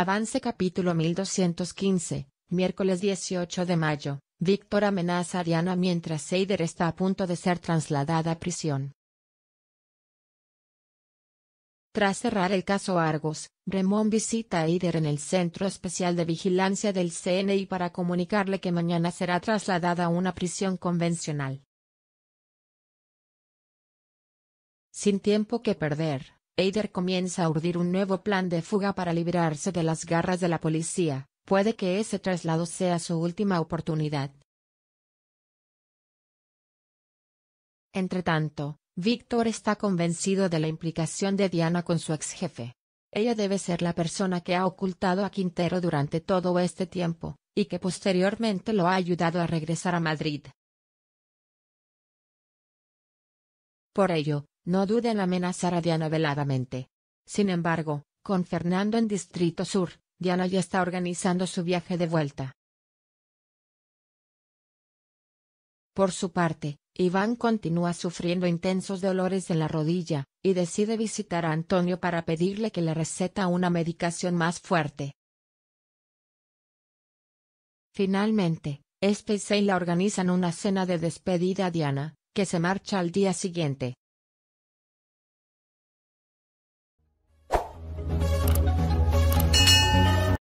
Avance capítulo 1215, miércoles 18 de mayo, Víctor amenaza a Diana mientras Eider está a punto de ser trasladada a prisión. Tras cerrar el caso Argos, Remón visita a Eider en el Centro Especial de Vigilancia del CNI para comunicarle que mañana será trasladada a una prisión convencional. Sin tiempo que perder, Eider comienza a urdir un nuevo plan de fuga para librarse de las garras de la policía, puede que ese traslado sea su última oportunidad. Entretanto, Víctor está convencido de la implicación de Diana con su ex jefe. Ella debe ser la persona que ha ocultado a Quintero durante todo este tiempo, y que posteriormente lo ha ayudado a regresar a Madrid. Por ello, no duden en amenazar a Diana veladamente. Sin embargo, con Fernando en Distrito Sur, Diana ya está organizando su viaje de vuelta. Por su parte, Iván continúa sufriendo intensos dolores en la rodilla, y decide visitar a Antonio para pedirle que le receta una medicación más fuerte. Finalmente, Este y la organizan una cena de despedida a Diana, que se marcha al día siguiente.